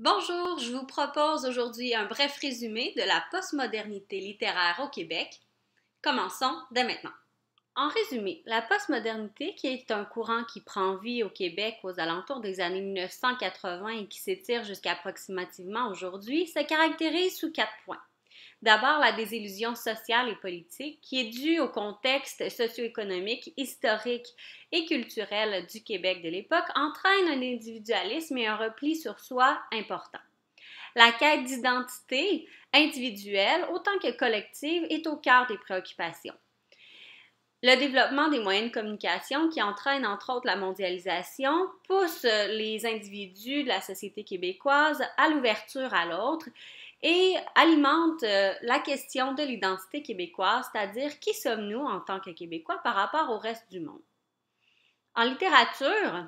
Bonjour, je vous propose aujourd'hui un bref résumé de la postmodernité littéraire au Québec. Commençons dès maintenant. En résumé, la postmodernité, qui est un courant qui prend vie au Québec aux alentours des années 1980 et qui s'étire jusqu'à approximativement aujourd'hui, se caractérise sous quatre points. D'abord, la désillusion sociale et politique qui est due au contexte socio-économique, historique et culturel du Québec de l'époque entraîne un individualisme et un repli sur soi important. La quête d'identité individuelle autant que collective est au cœur des préoccupations. Le développement des moyens de communication qui entraîne entre autres la mondialisation pousse euh, les individus de la société québécoise à l'ouverture à l'autre et alimente euh, la question de l'identité québécoise, c'est-à-dire qui sommes-nous en tant que Québécois par rapport au reste du monde. En littérature,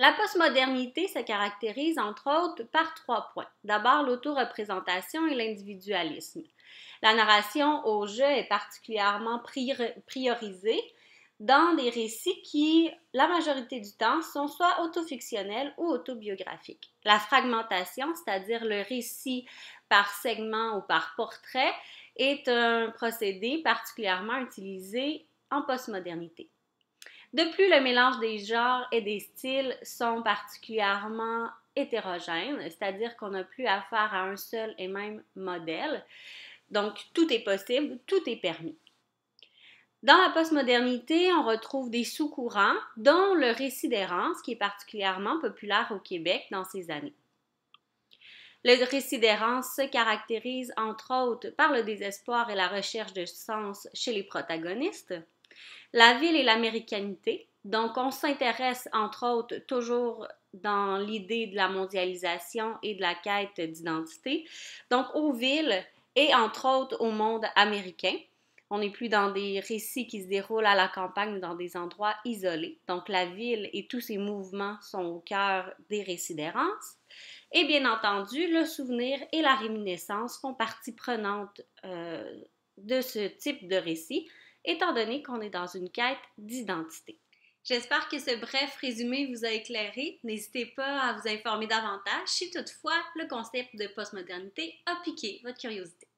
la postmodernité se caractérise entre autres par trois points. D'abord, l'autoreprésentation et l'individualisme. La narration au jeu est particulièrement priorisée dans des récits qui, la majorité du temps, sont soit autofictionnels ou autobiographiques. La fragmentation, c'est-à-dire le récit par segment ou par portrait, est un procédé particulièrement utilisé en postmodernité. De plus, le mélange des genres et des styles sont particulièrement hétérogènes, c'est-à-dire qu'on n'a plus affaire à un seul et même modèle. Donc, tout est possible, tout est permis. Dans la postmodernité, on retrouve des sous-courants, dont le récit d'errance, qui est particulièrement populaire au Québec dans ces années. Le récit se caractérise entre autres par le désespoir et la recherche de sens chez les protagonistes, la ville et l'américanité. Donc, on s'intéresse entre autres toujours dans l'idée de la mondialisation et de la quête d'identité. Donc, aux villes et entre autres au monde américain. On n'est plus dans des récits qui se déroulent à la campagne ou dans des endroits isolés. Donc, la ville et tous ses mouvements sont au cœur des d'errance. Et bien entendu, le souvenir et la réminiscence font partie prenante euh, de ce type de récit étant donné qu'on est dans une quête d'identité. J'espère que ce bref résumé vous a éclairé. N'hésitez pas à vous informer davantage si toutefois le concept de postmodernité a piqué votre curiosité.